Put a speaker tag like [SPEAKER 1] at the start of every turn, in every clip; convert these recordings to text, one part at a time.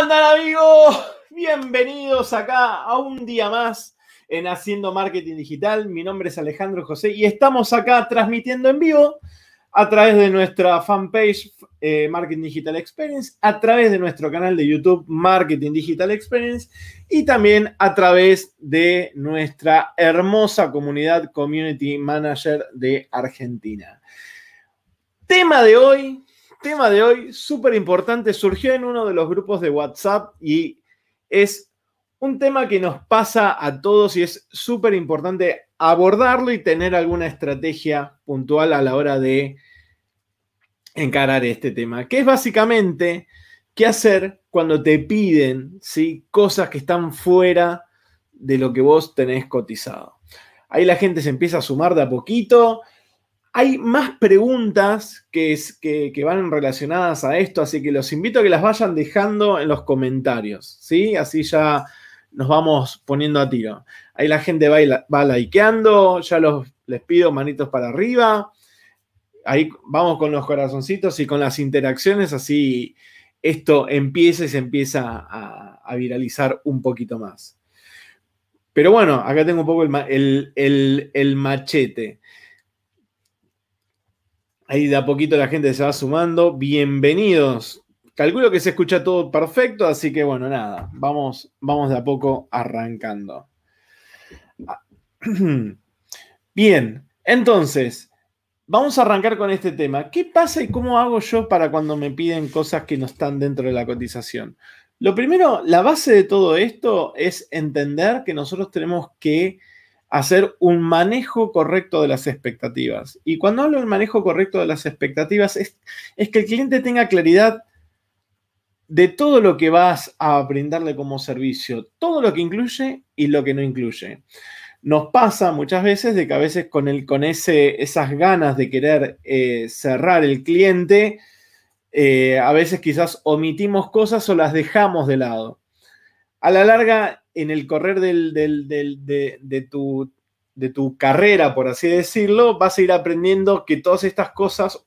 [SPEAKER 1] amigos? Bienvenidos acá a un día más en Haciendo Marketing Digital. Mi nombre es Alejandro José y estamos acá transmitiendo en vivo a través de nuestra fanpage eh, Marketing Digital Experience, a través de nuestro canal de YouTube Marketing Digital Experience y también a través de nuestra hermosa comunidad Community Manager de Argentina. Tema de hoy, tema de hoy, súper importante, surgió en uno de los grupos de WhatsApp y es un tema que nos pasa a todos y es súper importante abordarlo y tener alguna estrategia puntual a la hora de encarar este tema, que es básicamente qué hacer cuando te piden cosas que están fuera de lo que vos tenés cotizado. Ahí la gente se empieza a sumar de a poquito hay más preguntas que, que, van relacionadas a esto, así que los invito a que las vayan dejando en los comentarios, ¿sí? Así ya nos vamos poniendo a tiro. Ahí la gente va, likeando, ya los, les pido manitos para arriba. Ahí vamos con los corazoncitos y con las interacciones, así esto empieza y se empieza a, viralizar un poquito más. Pero bueno, acá tengo un poco el machete. Ahí de a poquito la gente se va sumando. Bienvenidos. Calculo que se escucha todo perfecto, así que bueno, nada, vamos, vamos de a poco arrancando. Bien, entonces, vamos a arrancar con este tema. ¿Qué pasa y cómo hago yo para cuando me piden cosas que no están dentro de la cotización? Lo primero, la base de todo esto es entender que nosotros tenemos que hacer un manejo correcto de las expectativas. Y cuando hablo del manejo correcto de las expectativas, es, que el cliente tenga claridad de todo lo que vas a brindarle como servicio, todo lo que incluye y lo que no incluye. Nos pasa muchas veces de que a veces con, con ese, esas ganas de querer eh, cerrar el cliente, eh, a veces quizás omitimos cosas o las dejamos de lado. A la larga, en el correr de, tu, carrera, por así decirlo, vas a ir aprendiendo que todas estas cosas,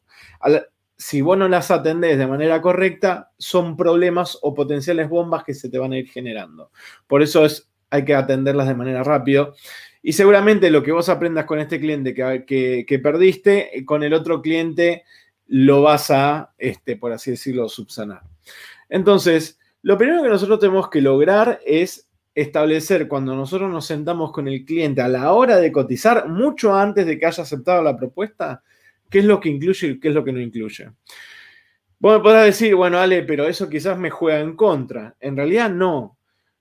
[SPEAKER 1] si vos no las atendés de manera correcta, son problemas o potenciales bombas que se te van a ir generando. Por eso es, hay que atenderlas de manera rápido. Y seguramente lo que vos aprendas con este cliente que, perdiste, eh, con el otro cliente lo vas a, este, por así decirlo, subsanar. Entonces, lo primero que nosotros tenemos que lograr es establecer cuando nosotros nos sentamos con el cliente a la hora de cotizar, mucho antes de que haya aceptado la propuesta, qué es lo que incluye y qué es lo que no incluye. Vos me podrás decir, bueno, Ale, pero eso quizás me juega en contra. En realidad no.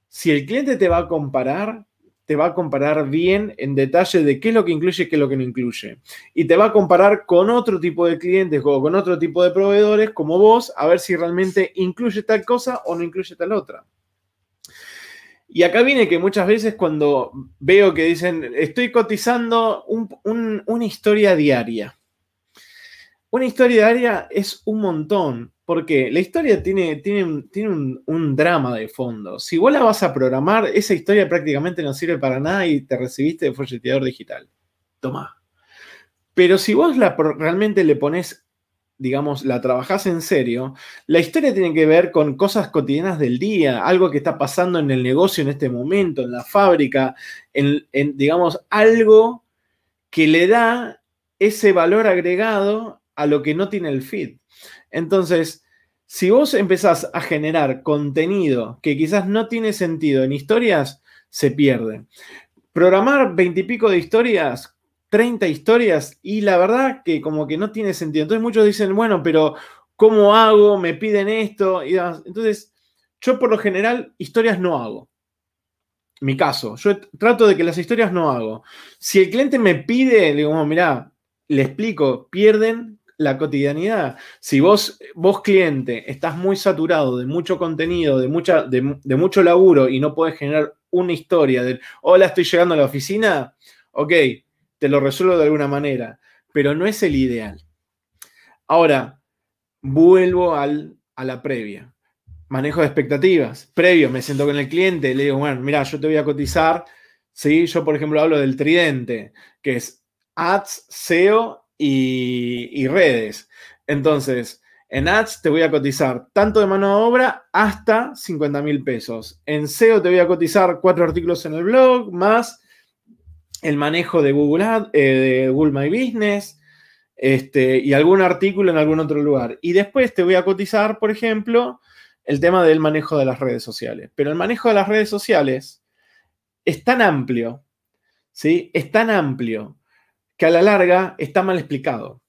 [SPEAKER 1] Si el cliente te va a comparar, te va a comparar bien en detalle de qué es lo que incluye y qué es lo que no incluye. Y te va a comparar con otro tipo de clientes o con otro tipo de proveedores como vos, a ver si realmente incluye tal cosa o no incluye tal otra. Y acá viene que muchas veces cuando veo que dicen, estoy cotizando una historia diaria. Una historia diaria es un montón, porque la historia tiene, tiene, tiene un, drama de fondo. Si vos la vas a programar, esa historia prácticamente no sirve para nada y te recibiste de folleteador digital. Toma. Pero si vos la, realmente le pones digamos, la trabajás en serio, la historia tiene que ver con cosas cotidianas del día, algo que está pasando en el negocio en este momento, en la fábrica, en, digamos, algo que le da ese valor agregado a lo que no tiene el feed. Entonces, si vos empezás a generar contenido que quizás no tiene sentido en historias, se pierde. Programar veintipico de historias 30 historias y la verdad que como que no tiene sentido. Entonces muchos dicen, bueno, pero ¿cómo hago? Me piden esto. Y Entonces yo por lo general historias no hago. Mi caso, yo trato de que las historias no hago. Si el cliente me pide, le digo, mirá, le explico, pierden la cotidianidad. Si vos, vos cliente, estás muy saturado de mucho contenido, de, mucha, de, mucho laburo y no puedes generar una historia de, hola, estoy llegando a la oficina, ok, te lo resuelvo de alguna manera, pero no es el ideal. Ahora, vuelvo al, a la previa. Manejo de expectativas. Previo, me siento con el cliente, le digo, bueno, mira, yo te voy a cotizar. ¿sí? Yo, por ejemplo, hablo del tridente, que es ads, SEO y, y redes. Entonces, en ads te voy a cotizar tanto de mano de obra hasta 50 mil pesos. En SEO te voy a cotizar cuatro artículos en el blog, más el manejo de Google Ad, eh, de Google My Business, este, y algún artículo en algún otro lugar. Y después te voy a cotizar, por ejemplo, el tema del manejo de las redes sociales. Pero el manejo de las redes sociales es tan amplio, ¿sí? Es tan amplio que a la larga está mal explicado.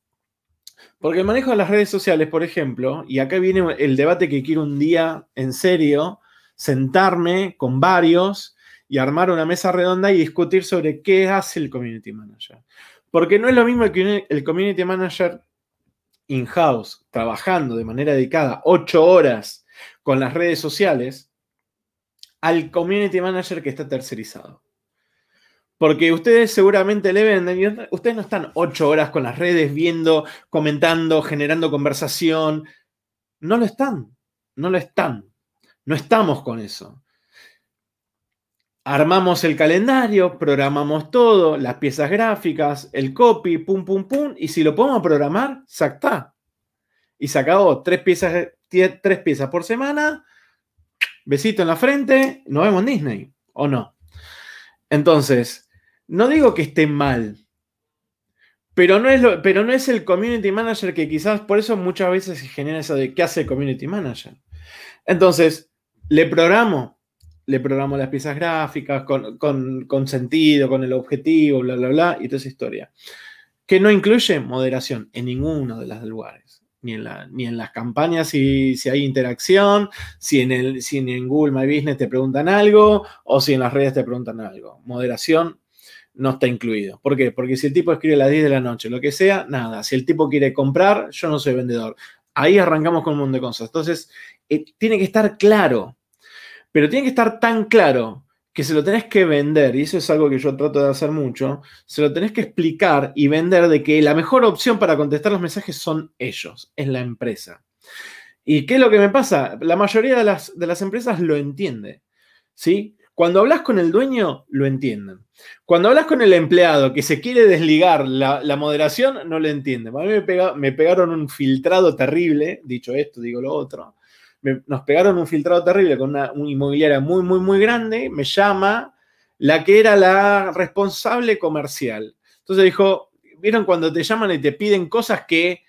[SPEAKER 1] Porque el manejo de las redes sociales, por ejemplo, y acá viene el debate que quiero un día en serio, sentarme con varios y armar una mesa redonda y discutir sobre qué hace el community manager. Porque no es lo mismo que el community manager in-house, trabajando de manera dedicada ocho horas con las redes sociales, al community manager que está tercerizado. Porque ustedes seguramente le ven, ustedes no están ocho horas con las redes viendo, comentando, generando conversación. No lo están, no lo están. No estamos con eso. Armamos el calendario, programamos todo, las piezas gráficas, el copy, pum, pum, pum, y si lo podemos programar, sacta. Y sacado tres piezas, tres piezas por semana, besito en la frente, nos vemos en Disney, ¿o no? Entonces, no digo que esté mal, pero no, es pero no es el community manager que quizás por eso muchas veces se genera eso de qué hace el community manager. Entonces, le programo, le programo las piezas gráficas con, con sentido, con el objetivo, bla, bla, bla, y toda esa historia. Que no incluye moderación en ninguno de los lugares. Ni en, la, ni en, las campañas si, si hay interacción, si en, el, si en Google My Business te preguntan algo o si en las redes te preguntan algo. Moderación no está incluido. ¿Por qué? Porque si el tipo escribe a las 10 de la noche, lo que sea, nada. Si el tipo quiere comprar, yo no soy vendedor. Ahí arrancamos con un montón de cosas. Entonces, eh, tiene que estar claro pero tiene que estar tan claro que se lo tenés que vender, y eso es algo que yo trato de hacer mucho, se lo tenés que explicar y vender de que la mejor opción para contestar los mensajes son ellos, es la empresa. ¿Y qué es lo que me pasa? La mayoría de las, empresas lo entiende, ¿sí? Cuando hablas con el dueño, lo entienden. Cuando hablas con el empleado que se quiere desligar la, moderación, no lo entienden. A mí me pegaron un filtrado terrible, dicho esto, digo lo otro nos pegaron un filtrado terrible con una, inmobiliaria muy, muy, muy grande, me llama la que era la responsable comercial. Entonces dijo, ¿vieron cuando te llaman y te piden cosas que...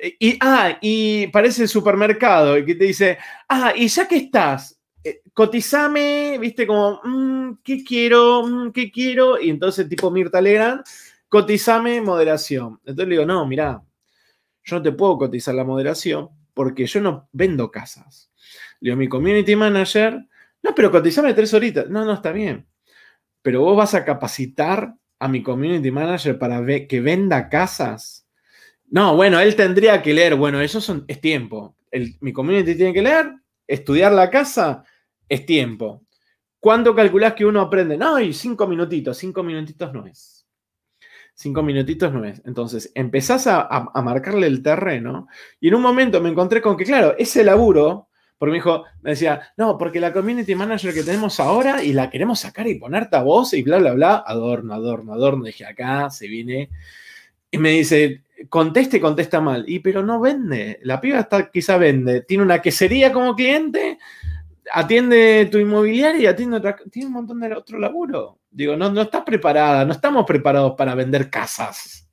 [SPEAKER 1] Eh, y, ah, y parece el supermercado y que te dice, ah, y ya que estás, eh, cotizame, viste, como, mm, ¿qué quiero? Mm, ¿Qué quiero? Y entonces tipo Mirta Legrand, cotizame moderación. Entonces le digo, no, mirá, yo no te puedo cotizar la moderación porque yo no vendo casas. Le digo, mi community manager, no, pero cotizame tres horitas. No, no, está bien. Pero vos vas a capacitar a mi community manager para que venda casas. No, bueno, él tendría que leer. Bueno, eso es tiempo. mi community tiene que leer, estudiar la casa, es tiempo. ¿Cuánto calculás que uno aprende? No, y cinco minutitos, cinco minutitos no es. Cinco minutitos no es. Entonces, empezás a, marcarle el terreno y en un momento me encontré con que, claro, ese laburo, porque mi hijo me decía, no, porque la community manager que tenemos ahora y la queremos sacar y ponerte a voz y bla, bla, bla, adorno, adorno, adorno, dije, acá se viene. Y me dice, conteste, contesta mal. Y pero no vende. La piba está, quizá vende. Tiene una quesería como cliente, atiende tu inmobiliaria y atiende otra. Tiene un montón de otro laburo. Digo, no, no estás preparada, no estamos preparados para vender casas.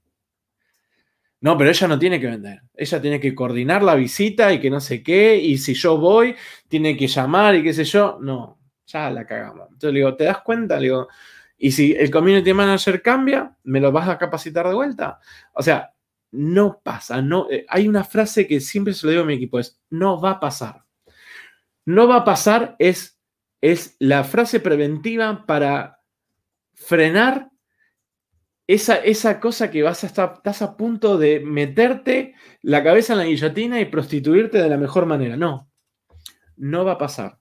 [SPEAKER 1] No, pero ella no tiene que vender. Ella tiene que coordinar la visita y que no sé qué. Y si yo voy, tiene que llamar y qué sé yo. No, ya la cagamos. Entonces le digo, ¿te das cuenta? Le digo, y si el community manager cambia, ¿me lo vas a capacitar de vuelta? O sea, no pasa. No, eh, hay una frase que siempre se lo digo a mi equipo, es no va a pasar. No va a pasar es, es la frase preventiva para frenar esa, esa cosa que vas a estar estás a punto de meterte la cabeza en la guillotina y prostituirte de la mejor manera. No, no va a pasar.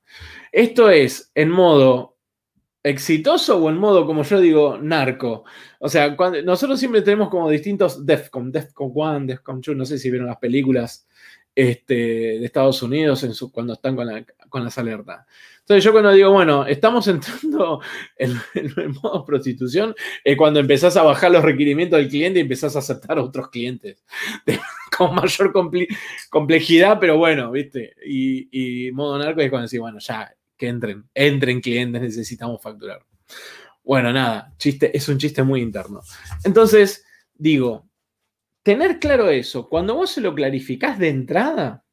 [SPEAKER 1] Esto es en modo exitoso o en modo, como yo digo, narco. O sea, nosotros siempre tenemos como distintos DEFCON, DEFCON 1, DEFCON 2, no sé si vieron las películas este, de Estados Unidos en cuando están con las alertas. Entonces yo cuando digo, bueno, estamos entrando en, el modo prostitución, es cuando empezás a bajar los requerimientos del cliente y empezás a aceptar a otros clientes con mayor complejidad, pero bueno, ¿viste? Y, modo narco es cuando decís, bueno, ya, que entren, entren clientes, necesitamos facturar. Bueno, nada, chiste, es un chiste muy interno. Entonces, digo, tener claro eso, cuando vos se lo clarificás de entrada,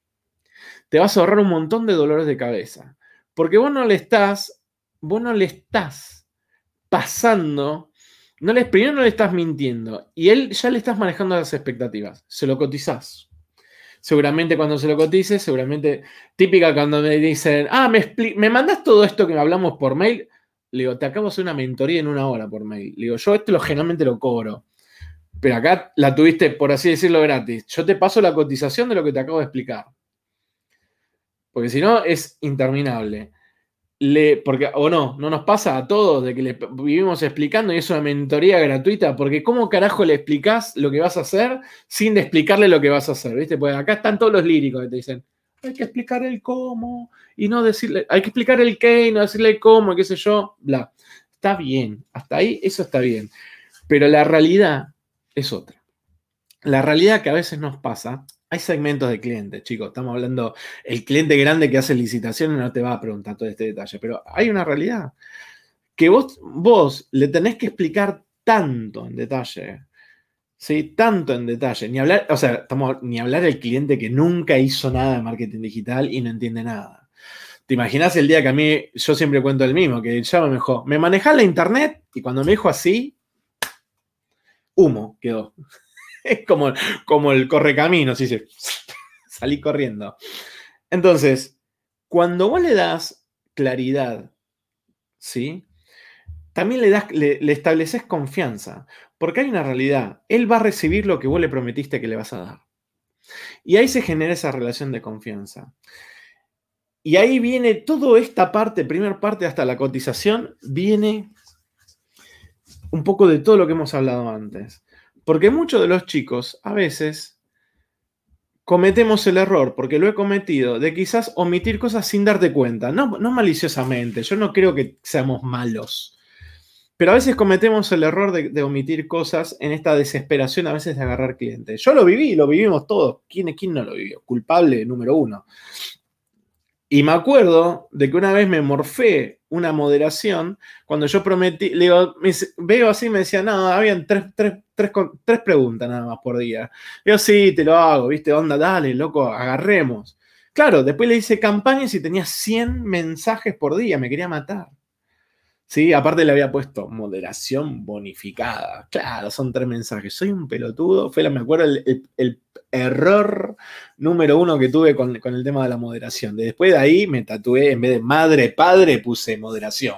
[SPEAKER 1] te vas a ahorrar un montón de dolores de cabeza. Porque vos no le estás, le estás pasando, no le, primero no le estás mintiendo y él ya le estás manejando las expectativas, se lo cotizás. Seguramente cuando se lo cotices, seguramente típica cuando me dicen, ah, me, me mandas todo esto que hablamos por mail, le digo, te acabo de hacer una mentoría en una hora por mail. Le digo, yo esto lo, generalmente lo cobro. Pero acá la tuviste, por así decirlo, gratis. Yo te paso la cotización de lo que te acabo de explicar. Porque si no, es interminable. Le, porque, o no, no nos pasa a todos de que le vivimos explicando y es una mentoría gratuita, porque ¿cómo carajo le explicás lo que vas a hacer sin de explicarle lo que vas a hacer? ¿Viste? Porque acá están todos los líricos que te dicen, hay que explicar el cómo y no decirle, hay que explicar el qué y no decirle cómo, qué sé yo, bla. Está bien, hasta ahí eso está bien. Pero la realidad es otra. La realidad que a veces nos pasa, hay segmentos de clientes, chicos, estamos hablando, el cliente grande que hace licitaciones no te va a preguntar todo este detalle, pero hay una realidad que vos, vos le tenés que explicar tanto en detalle, ¿sí? Tanto en detalle, ni hablar, o sea, estamos, ni hablar el cliente que nunca hizo nada de marketing digital y no entiende nada. ¿Te imaginas el día que a mí, yo siempre cuento el mismo, que ya me dijo, me maneja la internet y cuando me dijo así, humo quedó. Es como, como el correcamino, si se salí corriendo. Entonces, cuando vos le das claridad, ¿sí? También le, le, estableces confianza, porque hay una realidad. Él va a recibir lo que vos le prometiste que le vas a dar. Y ahí se genera esa relación de confianza. Y ahí viene toda esta parte, primera parte hasta la cotización, viene un poco de todo lo que hemos hablado antes. Porque muchos de los chicos a veces cometemos el error, porque lo he cometido, de quizás omitir cosas sin darte cuenta. No, maliciosamente, yo no creo que seamos malos. Pero a veces cometemos el error de, omitir cosas en esta desesperación a veces de agarrar clientes. Yo lo viví, lo vivimos todos. ¿Quién, quién no lo vivió? Culpable número uno. Y me acuerdo de que una vez me morfé una moderación. Cuando yo prometí, le digo, veo así, me decía, no, habían tres, preguntas nada más por día. Yo sí, te lo hago, viste, onda, dale, loco, agarremos. Claro, después le hice campañas y tenía 100 mensajes por día, me quería matar. Sí, aparte le había puesto moderación bonificada. Claro, son tres mensajes. Soy un pelotudo. Fue, me acuerdo, el, error número uno que tuve con, el tema de la moderación. Después de ahí me tatué, en vez de madre, padre, puse moderación.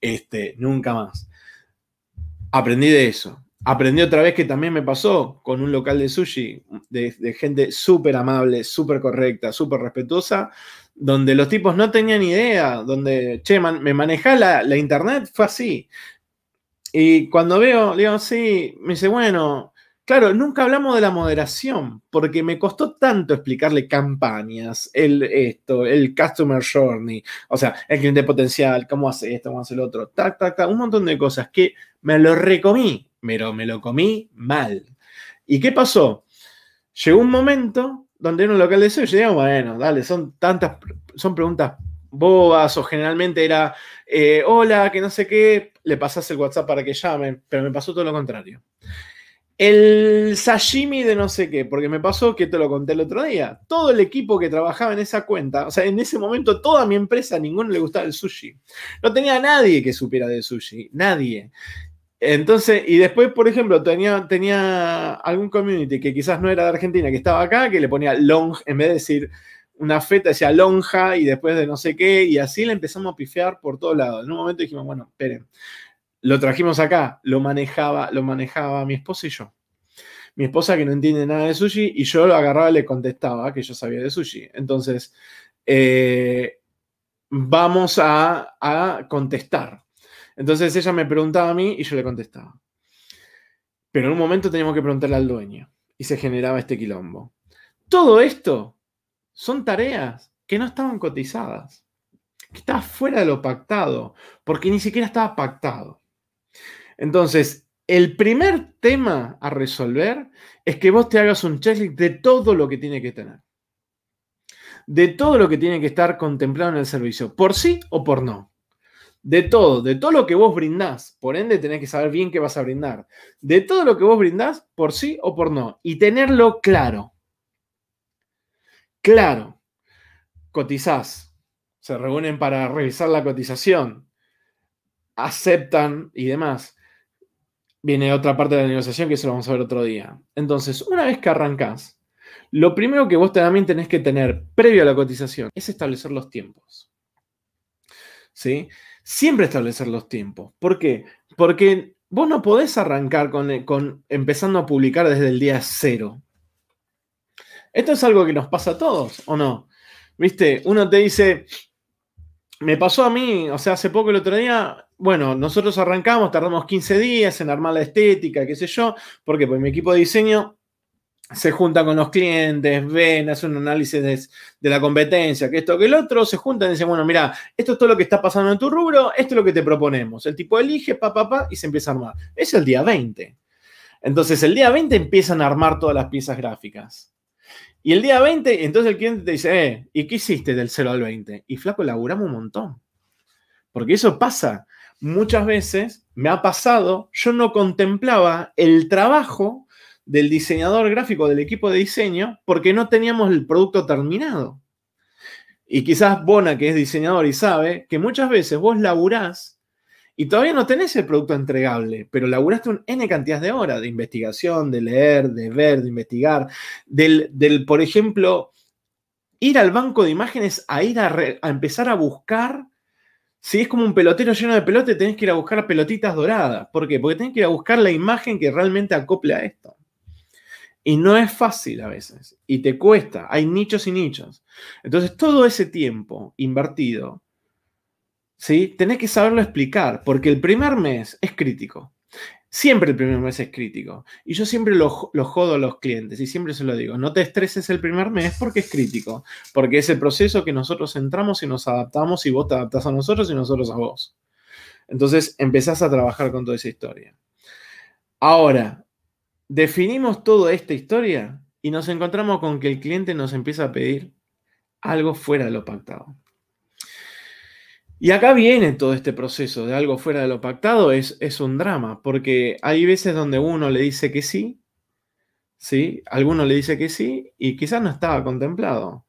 [SPEAKER 1] Este, nunca más. Aprendí de eso. Aprendí otra vez que también me pasó con un local de sushi, de, de gente súper amable, súper correcta, súper respetuosa, donde los tipos no tenían idea, donde, che, me manejaba la, internet, fue así. Y cuando veo, digo, sí, me dice, bueno, claro, nunca hablamos de la moderación, porque me costó tanto explicarle campañas, el esto, el customer journey, o sea, el cliente potencial, cómo hace esto, cómo hace el otro, tac, tac, tac, un montón de cosas que me lo recomí, pero me lo comí mal. ¿Y qué pasó? Llegó un momento donde era un local de sushi, digamos, bueno, dale, son tantas, son preguntas bobas o generalmente era, eh, hola, que no sé qué, le pasas el WhatsApp para que llamen, pero me pasó todo lo contrario. El sashimi de no sé qué, porque me pasó que te lo conté el otro día. Todo el equipo que trabajaba en esa cuenta, o sea, en ese momento toda mi empresa, a ninguno le gustaba el sushi. No tenía nadie que supiera de sushi, nadie. Entonces, y después, por ejemplo, tenía, tenía algún community que quizás no era de Argentina, que estaba acá, que le ponía long, en vez de decir una feta, decía lonja y después de no sé qué, y así le empezamos a pifear por todos lados. En un momento dijimos, bueno, esperen, lo trajimos acá, lo manejaba, lo manejaba mi esposa y yo. Mi esposa que no entiende nada de sushi y yo lo agarraba y le contestaba que yo sabía de sushi. Entonces, eh, vamos a contestar entonces ella me preguntaba a mí y yo le contestaba. Pero en un momento teníamos que preguntarle al dueño y se generaba este quilombo. Todo esto son tareas que no estaban cotizadas, que estaban fuera de lo pactado, porque ni siquiera estaba pactado. Entonces, el primer tema a resolver es que vos te hagas un checklist de todo lo que tiene que tener. De todo lo que tiene que estar contemplado en el servicio, por sí o por no de todo, de todo lo que vos brindás, por ende tenés que saber bien qué vas a brindar, de todo lo que vos brindás, por sí o por no, y tenerlo claro. Claro, cotizás, se reúnen para revisar la cotización, aceptan y demás. Viene otra parte de la negociación que se lo vamos a ver otro día. Entonces, una vez que arrancás, lo primero que vos también tenés que tener previo a la cotización es establecer los tiempos. ¿Sí? siempre establecer los tiempos. ¿Por qué? Porque vos no podés arrancar con, eh, con empezando a publicar desde el día cero. Esto es algo que nos pasa a todos, ¿o no? Viste, uno te dice, me pasó a mí, o sea, hace poco el otro día, bueno, nosotros arrancamos, tardamos 15 días en armar la estética, qué sé yo, porque pues mi equipo de diseño se junta con los clientes, ven, hace un análisis de, la competencia, que esto, que el otro, se juntan y dicen, bueno, mira, esto es todo lo que está pasando en tu rubro, esto es lo que te proponemos. El tipo elige, pa, pa, pa, y se empieza a armar. Es el día 20. Entonces, el día 20 empiezan a armar todas las piezas gráficas. Y el día 20, entonces el cliente te dice, eh, ¿y qué hiciste del 0 al 20? Y flaco, laburamos un montón. Porque eso pasa. Muchas veces me ha pasado, yo no contemplaba el trabajo del diseñador gráfico del equipo de diseño porque no teníamos el producto terminado. Y quizás Bona, que es diseñador y sabe que muchas veces vos laburás y todavía no tenés el producto entregable, pero laburaste un N cantidad de horas de investigación, de leer, de ver, de investigar, del, del por ejemplo, ir al banco de imágenes a ir a, a empezar a buscar. Si es como un pelotero lleno de pelote, tenés que ir a buscar pelotitas doradas. ¿Por qué? Porque tenés que ir a buscar la imagen que realmente acople a esto. Y no es fácil a veces, y te cuesta, hay nichos y nichos. Entonces, todo ese tiempo invertido, ¿sí? Tenés que saberlo explicar, porque el primer mes es crítico. Siempre el primer mes es crítico. Y yo siempre lo, lo, jodo a los clientes y siempre se lo digo, no te estreses el primer mes porque es crítico, porque es el proceso que nosotros entramos y nos adaptamos y vos te adaptás a nosotros y nosotros a vos. Entonces empezás a trabajar con toda esa historia. Ahora, Definimos toda esta historia y nos encontramos con que el cliente nos empieza a pedir algo fuera de lo pactado. Y acá viene todo este proceso de algo fuera de lo pactado, es, un drama, porque hay veces donde uno le dice que sí, ¿sí? Alguno le dice que sí y quizás no estaba contemplado.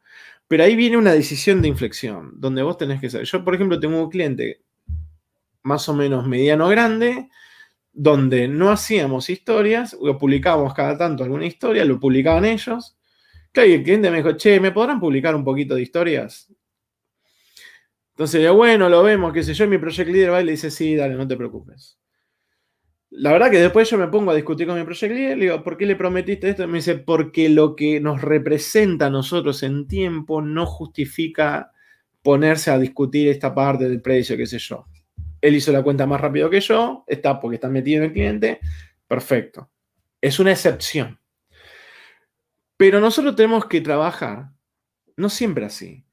[SPEAKER 1] Pero ahí viene una decisión de inflexión, donde vos tenés que saber. Yo, por ejemplo, tengo un cliente más o menos mediano grande, donde no hacíamos historias, o publicábamos cada tanto alguna historia, lo publicaban ellos. Claro, y el cliente me dijo, che, ¿me podrán publicar un poquito de historias? Entonces, yo, bueno, lo vemos, qué sé yo, y mi project leader va y le dice, sí, dale, no te preocupes. La verdad que después yo me pongo a discutir con mi project leader, le digo, ¿por qué le prometiste esto? me dice, porque lo que nos representa a nosotros en tiempo no justifica ponerse a discutir esta parte del precio, qué sé yo. Él hizo la cuenta más rápido que yo, está porque está metido en el cliente. Perfecto. Es una excepción. Pero nosotros tenemos que trabajar, no siempre así,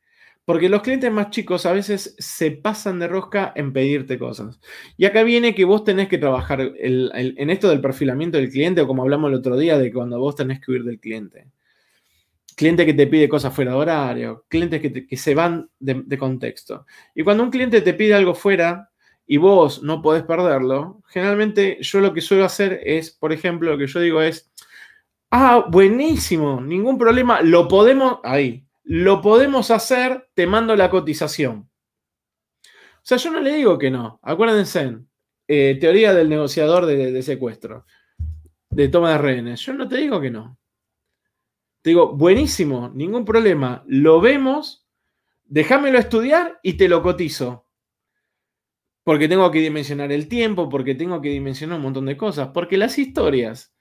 [SPEAKER 1] porque los clientes más chicos a veces se pasan de rosca en pedirte cosas. Y acá viene que vos tenés que trabajar en esto del perfilamiento del cliente, o como hablamos el otro día, de cuando vos tenés que huir del cliente. Cliente que te pide cosas fuera de horario, clientes que, se van de, contexto. Y cuando un cliente te pide algo fuera y vos no podés perderlo, generalmente yo lo que suelo hacer es, por ejemplo, lo que yo digo es, ah, buenísimo, ningún problema, lo podemos, ahí, lo podemos hacer, te mando la cotización. O sea, yo no le digo que no, acuérdense, eh, teoría del negociador de, de secuestro, de toma de rehenes, yo no te digo que no. Te digo, buenísimo, ningún problema, lo vemos, déjamelo estudiar y te lo cotizo porque tengo que dimensionar el tiempo, porque tengo que dimensionar un montón de cosas, porque las historias,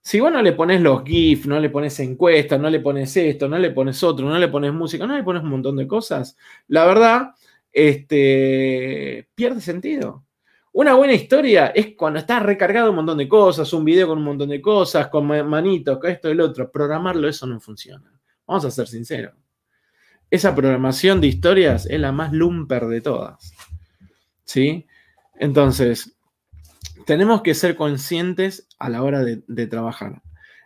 [SPEAKER 1] si vos no le pones los gifs, no le pones encuestas, no le pones esto, no le pones otro, no le pones música, no le pones un montón de cosas, la verdad, este, pierde sentido. Una buena historia es cuando está recargado un montón de cosas, un video con un montón de cosas, con manitos, con esto y el otro. Programarlo eso no funciona. Vamos a ser sinceros. Esa programación de historias es la más lumper de todas. ¿sí? Entonces, tenemos que ser conscientes a la hora de, trabajar.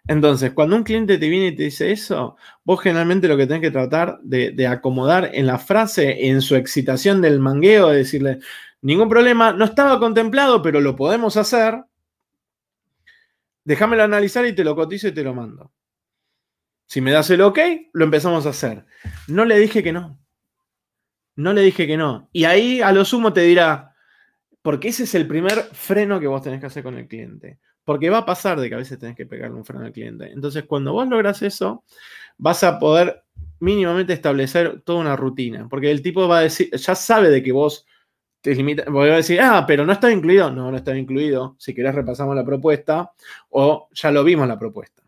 [SPEAKER 1] Entonces, cuando un cliente te viene y te dice eso, vos generalmente lo que tenés que tratar de, de acomodar en la frase, en su excitación del mangueo, es decirle, ningún problema, no estaba contemplado, pero lo podemos hacer, déjamelo analizar y te lo cotizo y te lo mando. Si me das el ok, lo empezamos a hacer. No le dije que no. No le dije que no. Y ahí a lo sumo te dirá, porque ese es el primer freno que vos tenés que hacer con el cliente. Porque va a pasar de que a veces tenés que pegarle un freno al cliente. Entonces, cuando vos logras eso, vas a poder mínimamente establecer toda una rutina. Porque el tipo va a decir, ya sabe de que vos te limitas, va a decir, ah, pero no está incluido. No, no está incluido. Si querés repasamos la propuesta o ya lo vimos la propuesta.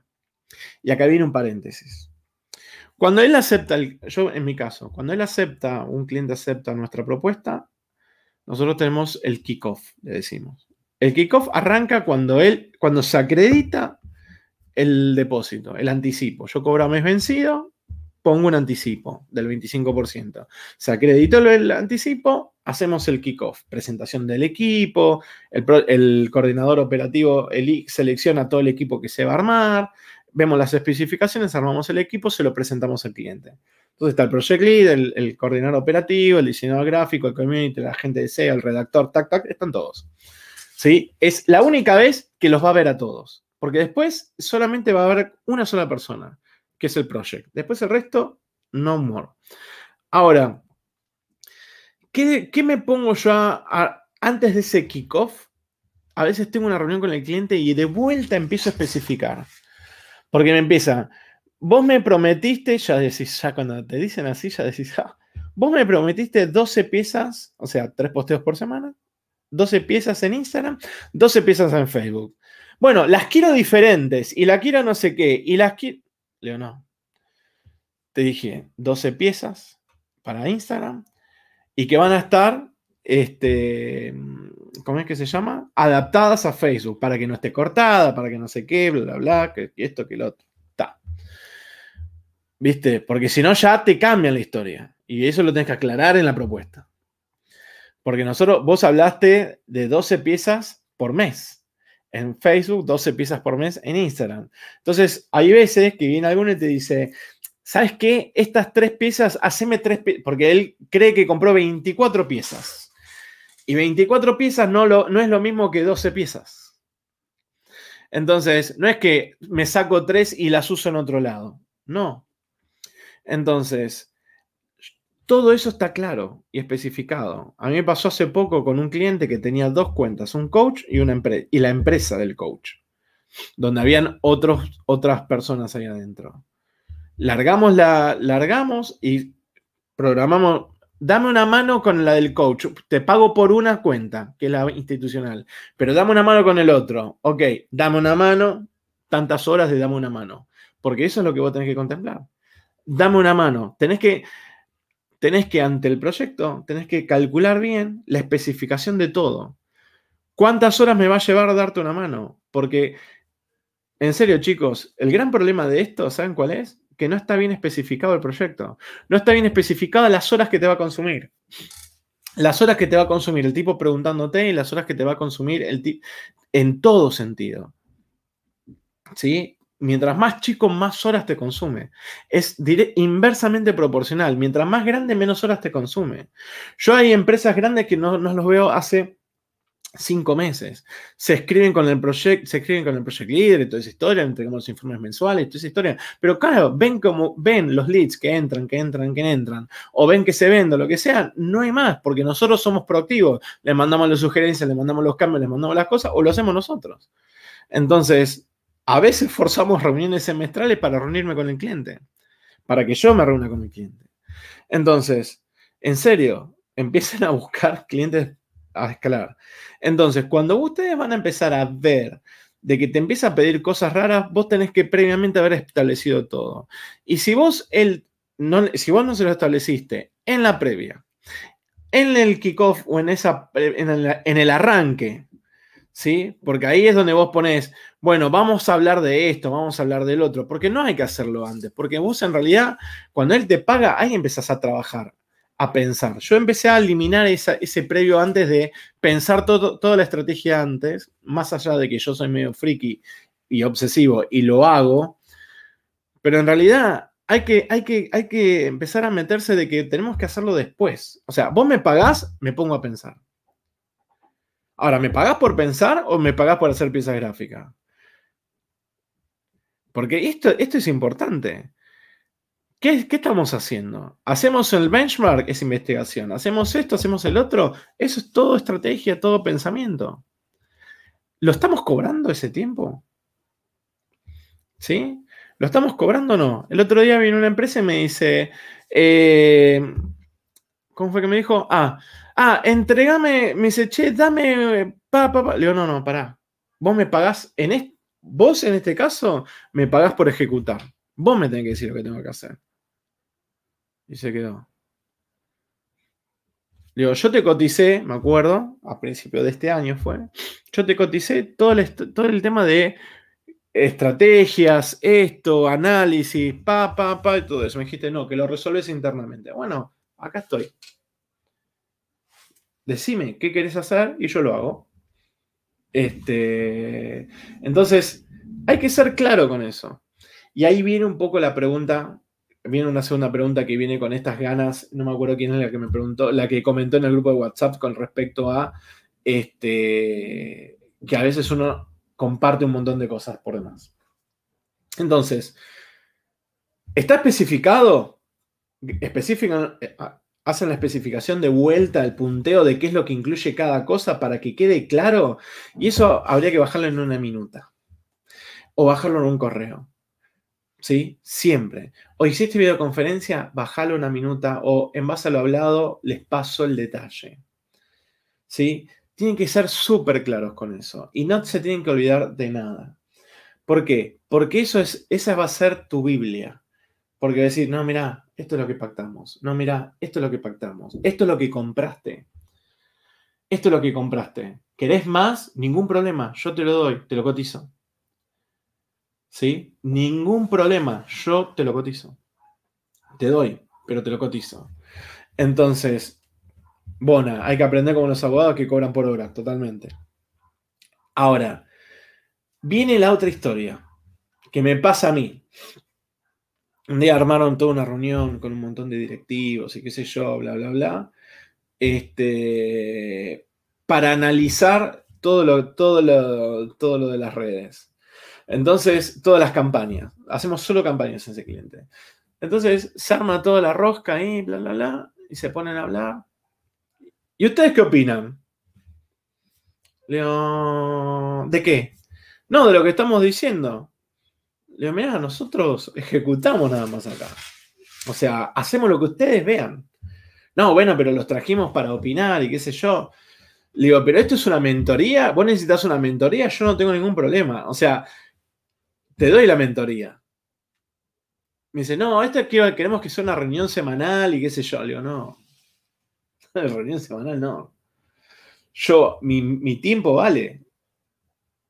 [SPEAKER 1] Y acá viene un paréntesis. Cuando él acepta, yo en mi caso, cuando él acepta, un cliente acepta nuestra propuesta, nosotros tenemos el kickoff, le decimos. El kickoff arranca cuando él, cuando se acredita el depósito, el anticipo. Yo cobro mes vencido, pongo un anticipo del 25%. Se acreditó el anticipo, hacemos el kickoff, presentación del equipo, el, coordinador operativo el, selecciona todo el equipo que se va a armar, vemos las especificaciones, armamos el equipo, se lo presentamos al cliente. Entonces está el project lead, el, coordinador operativo, el diseñador gráfico, el community, la gente de SEO, el redactor, tac, tac, están todos. ¿Sí? Es la única vez que los va a ver a todos, porque después solamente va a haber una sola persona, que es el project. Después el resto, no more. Ahora, ¿qué, me pongo yo antes de ese kickoff? A veces tengo una reunión con el cliente y de vuelta empiezo a especificar. Porque me empieza, vos me prometiste, ya decís, ya cuando te dicen así, ya decís, ah, vos me prometiste 12 piezas, o sea, tres posteos por semana, 12 piezas en Instagram, 12 piezas en Facebook. Bueno, las quiero diferentes y la quiero no sé qué, y las quiero... Leonor, Te dije, 12 piezas para Instagram y que van a estar, este, ¿cómo es que se llama? Adaptadas a Facebook, para que no esté cortada, para que no sé qué, bla, bla, bla, que esto, que lo otro. Ta. ¿Viste? Porque si no, ya te cambia la historia. Y eso lo tenés que aclarar en la propuesta. Porque nosotros, vos hablaste de 12 piezas por mes. En Facebook, 12 piezas por mes en Instagram. Entonces, hay veces que viene alguno y te dice, ¿sabes qué? Estas tres piezas, haceme tres piezas, porque él cree que compró 24 piezas. Y 24 piezas no, lo, no es lo mismo que 12 piezas. Entonces, no es que me saco 3 y las uso en otro lado. No. Entonces, todo eso está claro y especificado. A mí me pasó hace poco con un cliente que tenía dos cuentas, un coach y, una y la empresa del coach, donde habían otros, otras personas ahí adentro. Largamos, la, largamos y programamos, dame una mano con la del coach, te pago por una cuenta, que es la institucional, pero dame una mano con el otro, ok, dame una mano, tantas horas de dame una mano, porque eso es lo que vos tenés que contemplar. Dame una mano, tenés que, tenés que ante el proyecto, tenés que calcular bien la especificación de todo. ¿Cuántas horas me va a llevar darte una mano? Porque, en serio chicos, el gran problema de esto, ¿saben cuál es? que no está bien especificado el proyecto. No está bien especificada las horas que te va a consumir. Las horas que te va a consumir el tipo preguntándote y las horas que te va a consumir el tipo en todo sentido. ¿Sí? Mientras más chico, más horas te consume. Es inversamente proporcional. Mientras más grande, menos horas te consume. Yo hay empresas grandes que no, no los veo hace cinco meses. Se escriben con el project, se escriben con el proyecto leader y toda esa historia, entregamos los informes mensuales toda esa historia. Pero claro, ven como ven los leads que entran, que entran, que entran, o ven que se vende, lo que sea, no hay más, porque nosotros somos proactivos. Les mandamos las sugerencias, les mandamos los cambios, les mandamos las cosas, o lo hacemos nosotros. Entonces, a veces forzamos reuniones semestrales para reunirme con el cliente, para que yo me reúna con el cliente. Entonces, en serio, empiecen a buscar clientes entonces, cuando ustedes van a empezar a ver de que te empieza a pedir cosas raras, vos tenés que previamente haber establecido todo. Y si vos, el, no, si vos no se lo estableciste en la previa, en el kickoff o en, esa, en, el, arranque, ¿sí? Porque ahí es donde vos ponés, bueno, vamos a hablar de esto, vamos a hablar del otro, porque no hay que hacerlo antes, porque vos en realidad, cuando él te paga, ahí empezás a trabajar a pensar. Yo empecé a eliminar ese previo antes de pensar toda la estrategia antes, más allá de que yo soy medio friki y obsesivo y lo hago, pero en realidad hay que, hay que, hay que empezar a meterse de que tenemos que hacerlo después. O sea, vos me pagás, me pongo a pensar. Ahora, ¿me pagás por pensar o me pagás por hacer piezas gráficas? Porque esto, esto es importante. ¿Qué, estamos haciendo? ¿Hacemos el benchmark? Es investigación. ¿Hacemos esto? ¿Hacemos el otro? Eso es todo estrategia, todo pensamiento. ¿Lo estamos cobrando ese tiempo? ¿Sí? ¿Lo estamos cobrando o no? El otro día vino una empresa y me dice, eh, ¿cómo fue que me dijo? Ah, ah, entregame, me dice, che, dame, pa, pa, Le digo, no, no, pará. Vos me pagás, en vos en este caso, me pagás por ejecutar. Vos me tenés que decir lo que tengo que hacer. Y se quedó. Digo, yo te coticé, me acuerdo, a principio de este año fue, yo te coticé todo el, todo el tema de estrategias, esto, análisis, pa, pa, pa, y todo eso. Me dijiste, no, que lo resolves internamente. Bueno, acá estoy. Decime qué querés hacer y yo lo hago. Este, entonces, hay que ser claro con eso. Y ahí viene un poco la pregunta Viene una segunda pregunta que viene con estas ganas, no me acuerdo quién es la que me preguntó, la que comentó en el grupo de WhatsApp con respecto a este, que a veces uno comparte un montón de cosas por demás. Entonces, está especificado, eh, hacen la especificación de vuelta, al punteo de qué es lo que incluye cada cosa para que quede claro. Y eso habría que bajarlo en una minuta o bajarlo en un correo. ¿sí? Siempre. O hiciste videoconferencia, bajalo una minuta o en base a lo hablado les paso el detalle. ¿Sí? Tienen que ser súper claros con eso y no se tienen que olvidar de nada. ¿Por qué? Porque eso es, esa va a ser tu Biblia. Porque decir, no, mira esto es lo que pactamos. No, mira esto es lo que pactamos. Esto es lo que compraste. Esto es lo que compraste. ¿Querés más? Ningún problema. Yo te lo doy, te lo cotizo. ¿sí? Ningún problema, yo te lo cotizo. Te doy, pero te lo cotizo. Entonces, bueno, hay que aprender como los abogados que cobran por hora, totalmente. Ahora, viene la otra historia que me pasa a mí. Un día armaron toda una reunión con un montón de directivos y qué sé yo, bla, bla, bla. Este, para analizar todo lo, todo lo de las redes. Entonces, todas las campañas. Hacemos solo campañas en ese cliente. Entonces, se arma toda la rosca ahí, bla, bla, bla, y se ponen a hablar. ¿Y ustedes qué opinan? Leo, ¿de qué? No, de lo que estamos diciendo. Le mira, nosotros ejecutamos nada más acá. O sea, hacemos lo que ustedes vean. No, bueno, pero los trajimos para opinar y qué sé yo. Le digo, pero esto es una mentoría. Vos necesitas una mentoría, yo no tengo ningún problema. O sea, te doy la mentoría. Me dice, no, esto queremos que sea una reunión semanal y qué sé yo. Le digo, no. reunión semanal no. Yo, mi, tiempo vale.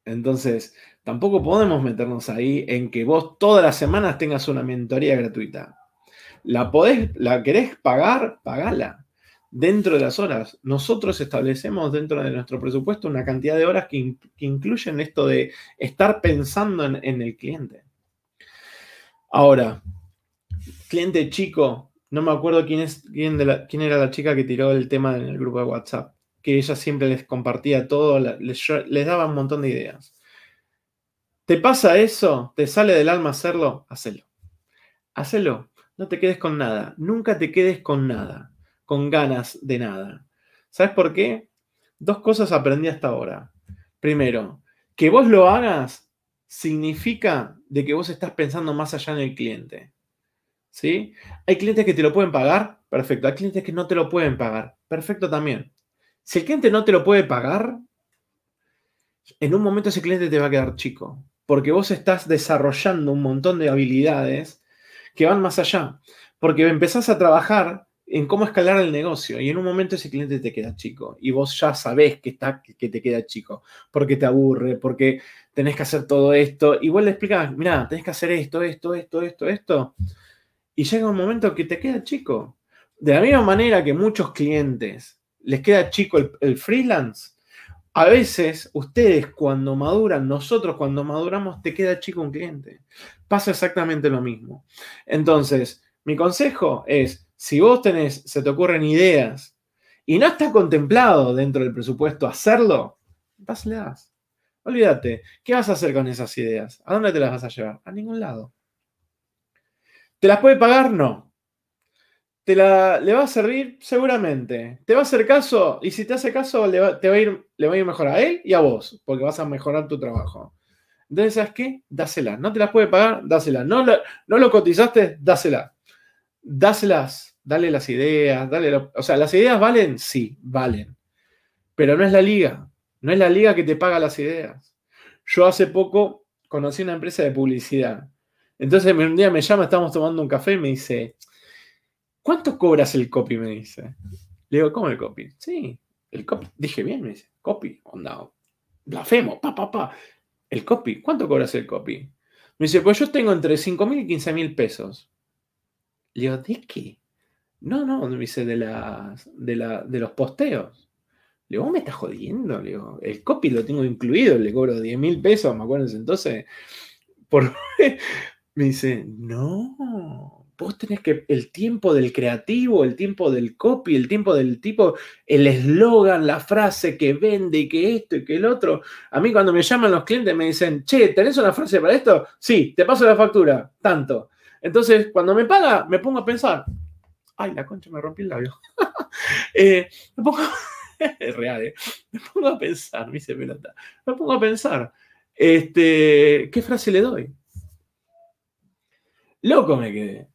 [SPEAKER 1] Entonces, tampoco podemos meternos ahí en que vos todas las semanas tengas una mentoría gratuita. La podés, la querés pagar, pagala dentro de las horas. Nosotros establecemos dentro de nuestro presupuesto una cantidad de horas que, incluyen esto de estar pensando en, el cliente. Ahora, cliente chico, no me acuerdo quién, es, de quién, era la chica que tiró el tema en el grupo de WhatsApp, que ella siempre les compartía todo, les, les, daba un montón de ideas. ¿Te pasa eso? ¿Te sale del alma hacerlo? Hacelo. Hacelo. No te quedes con nada. Nunca te quedes con nada con ganas de nada. ¿Sabes por qué? Dos cosas aprendí hasta ahora. Primero, que vos lo hagas significa de que vos estás pensando más allá en el cliente. ¿Sí? Hay clientes que te lo pueden pagar, perfecto. Hay clientes que no te lo pueden pagar, perfecto también. Si el cliente no te lo puede pagar, en un momento ese cliente te va a quedar chico, porque vos estás desarrollando un montón de habilidades que van más allá, porque empezás a trabajar en cómo escalar el negocio. Y en un momento ese cliente te queda chico y vos ya sabés que, está, que te queda chico, porque te aburre, porque tenés que hacer todo esto. Y vos le explicas, mira, tenés que hacer esto, esto, esto, esto, esto. Y llega un momento que te queda chico. De la misma manera que muchos clientes les queda chico el, el freelance, a veces ustedes cuando maduran, nosotros cuando maduramos, te queda chico un cliente. Pasa exactamente lo mismo. Entonces, mi consejo es, si vos tenés, se te ocurren ideas y no está contemplado dentro del presupuesto hacerlo, vas Olvídate, ¿qué vas a hacer con esas ideas? ¿A dónde te las vas a llevar? A ningún lado. ¿Te las puede pagar? No. ¿Te la, ¿Le va a servir? Seguramente. ¿Te va a hacer caso? Y si te hace caso, le va, te va a ir, le va a mejor a él y a vos, porque vas a mejorar tu trabajo. Entonces, ¿sabes qué? Dásela. No te las puede pagar, dásela. No, no lo cotizaste, dásela dáselas, dale las ideas, dale, o sea, las ideas valen, sí, valen, pero no es la liga, no es la liga que te paga las ideas. Yo hace poco conocí una empresa de publicidad, entonces un día me llama, estábamos tomando un café y me dice, ¿cuánto cobras el copy? Me dice. Le digo, ¿cómo el copy? Sí, el copy. Dije bien, me dice, copy, onda, blasfemo, pa, pa, pa. El copy, ¿cuánto cobras el copy? Me dice, pues yo tengo entre 5 mil y 15.000 mil pesos. Le digo, ¿de qué? No, no, me dice, de, de, la, de los posteos. Le digo, vos me estás jodiendo. Le digo, el copy lo tengo incluido, le cobro 10 mil pesos, me acuerdo entonces. Por... me dice, no, vos tenés que el tiempo del creativo, el tiempo del copy, el tiempo del tipo, el eslogan, la frase que vende y que esto y que el otro. A mí cuando me llaman los clientes me dicen, che, ¿tenés una frase para esto? Sí, te paso la factura, tanto. Entonces, cuando me paga, me pongo a pensar, ay, la concha me rompí el labio. Eh, me pongo, real, ¿eh? me pongo a pensar, me hice pelota, me pongo a pensar, este, ¿qué frase le doy? Loco me quedé.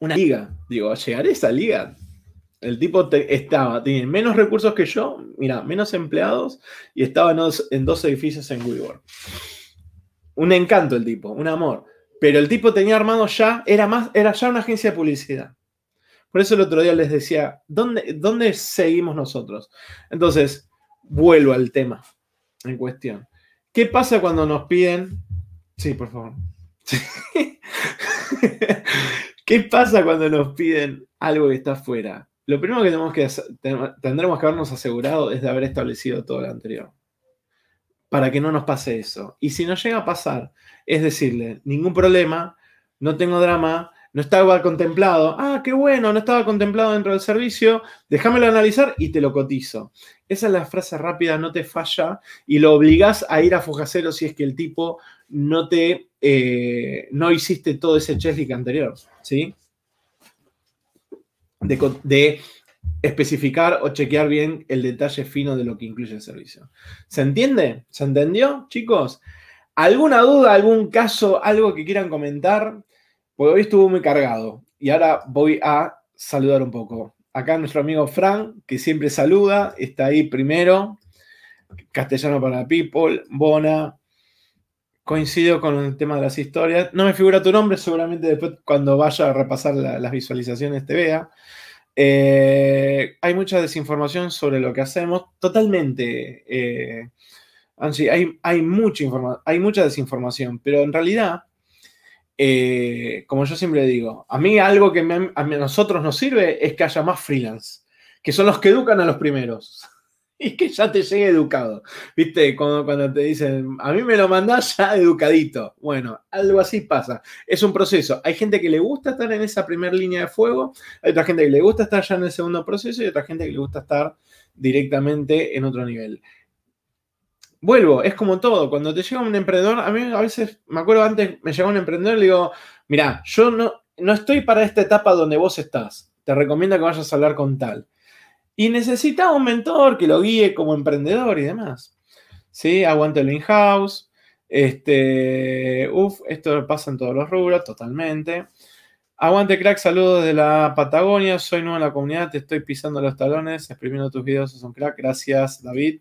[SPEAKER 1] Una liga, digo, llegar a esa liga, el tipo estaba, tenía menos recursos que yo, mira, menos empleados y estaba en dos, edificios en WeWork. Un encanto el tipo, un amor. Pero el tipo tenía armado ya, era, más, era ya una agencia de publicidad. Por eso el otro día les decía, ¿dónde, dónde seguimos nosotros? Entonces, vuelvo al tema en cuestión. ¿Qué pasa cuando nos piden... Sí, por favor. ¿Qué pasa cuando nos piden algo que está fuera? Lo primero que, tenemos que tendremos que habernos asegurado es de haber establecido todo lo anterior para que no nos pase eso. Y si nos llega a pasar, es decirle, ningún problema, no tengo drama, no estaba contemplado, ah, qué bueno, no estaba contemplado dentro del servicio, déjamelo analizar y te lo cotizo. Esa es la frase rápida, no te falla, y lo obligás a ir a Fujacero si es que el tipo no te, eh, no hiciste todo ese checklist anterior, ¿sí? de especificar o chequear bien el detalle fino de lo que incluye el servicio. ¿Se entiende? ¿Se entendió, chicos? ¿Alguna duda, algún caso, algo que quieran comentar? Porque hoy estuvo muy cargado y ahora voy a saludar un poco. Acá nuestro amigo Frank, que siempre saluda, está ahí primero. Castellano para People, Bona. Coincido con el tema de las historias. No me figura tu nombre, seguramente después cuando vaya a repasar las visualizaciones te vea. Eh, hay mucha desinformación sobre lo que hacemos, totalmente. Eh, hay, hay, mucha hay mucha desinformación, pero en realidad, eh, como yo siempre digo, a mí algo que a nosotros nos sirve es que haya más freelance, que son los que educan a los primeros. y que ya te llegue educado. ¿Viste? Cuando, te dicen, a mí me lo mandás ya educadito. Bueno, algo así pasa. Es un proceso. Hay gente que le gusta estar en esa primera línea de fuego, hay otra gente que le gusta estar ya en el segundo proceso y otra gente que le gusta estar directamente en otro nivel. Vuelvo, es como todo. Cuando te llega un emprendedor, a mí a veces, me acuerdo antes, me llegó un emprendedor y le digo, mirá, yo no, no estoy para esta etapa donde vos estás. Te recomiendo que vayas a hablar con tal y necesita un mentor que lo guíe como emprendedor y demás. ¿Sí? Aguante el in-house. Este, uf, esto pasa en todos los rubros, totalmente. Aguante crack, saludos de la Patagonia. Soy nuevo en la comunidad, te estoy pisando los talones, exprimiendo tus videos, es un crack. Gracias, David.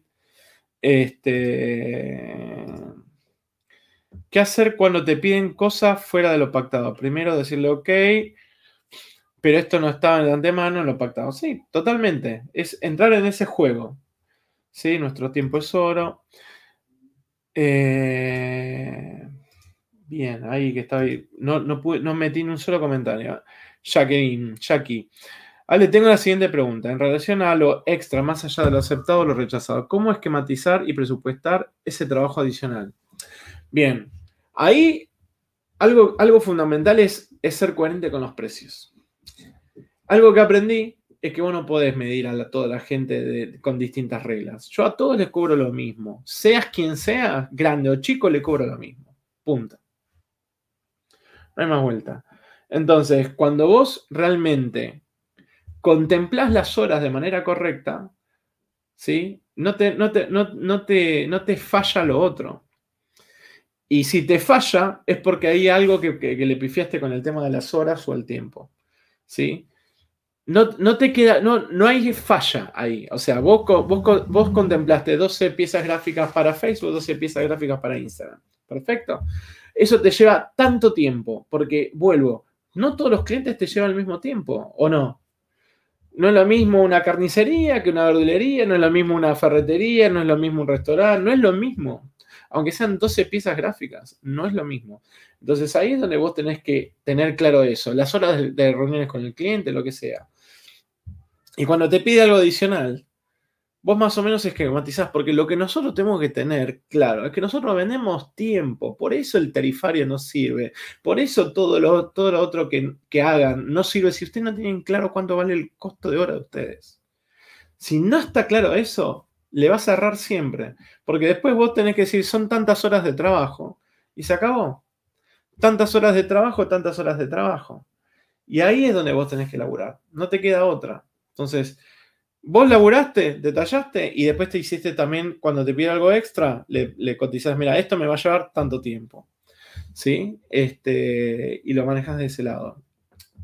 [SPEAKER 1] Este. ¿Qué hacer cuando te piden cosas fuera de lo pactado? Primero decirle ok pero esto no estaba de antemano, lo pactamos. Sí, totalmente. Es entrar en ese juego. Sí, nuestro tiempo es oro. Eh, bien, ahí que está ahí. No, no, metí ni un solo comentario. Jacqueline, Jackie. Ale, tengo la siguiente pregunta. En relación a lo extra, más allá de lo aceptado o lo rechazado, ¿cómo esquematizar y presupuestar ese trabajo adicional? Bien, ahí algo, algo fundamental es ser coherente con los precios. Algo que aprendí es que vos no podés medir a toda la gente con distintas reglas. Yo a todos les cobro lo mismo. Seas quien sea, grande o chico, le cobro lo mismo. Punto. No hay más vuelta. Entonces, cuando vos realmente contemplás las horas de manera correcta, ¿sí? No te, no te, no, te, falla lo otro. Y si te falla, es porque hay algo que le pifiaste con el tema de las horas o el tiempo. ¿Sí? no, te queda, no, hay falla ahí. O sea, vos, vos, vos contemplaste 12 piezas gráficas para Facebook, 12 piezas gráficas para Instagram. Perfecto. Eso te lleva tanto tiempo, porque vuelvo, no todos los clientes te llevan el mismo tiempo, ¿o no? No es lo mismo una carnicería que una verdulería, no es lo mismo una ferretería, no es lo mismo un restaurante, no es lo mismo. Aunque sean 12 piezas gráficas, no es lo mismo. Entonces ahí es donde vos tenés que tener claro eso, las horas de reuniones con el cliente, lo que sea. Y cuando te pide algo adicional, vos más o menos esquematizás, porque lo que nosotros tenemos que tener claro es que nosotros vendemos tiempo, por eso el tarifario no sirve, por eso todo lo, todo otro que, que hagan no sirve si ustedes no tienen claro cuánto vale el costo de hora de ustedes. Si no está claro eso, le vas a cerrar siempre, porque después vos tenés que decir, son tantas horas de trabajo, y se acabó. Tantas horas de trabajo, tantas horas de trabajo. Y ahí es donde vos tenés que laburar, no te queda otra. Entonces, vos laburaste, detallaste y después te hiciste también, cuando te pide algo extra, le, cotizás, mira, esto me va a llevar tanto tiempo. ¿Sí? Este, y lo manejas de ese lado.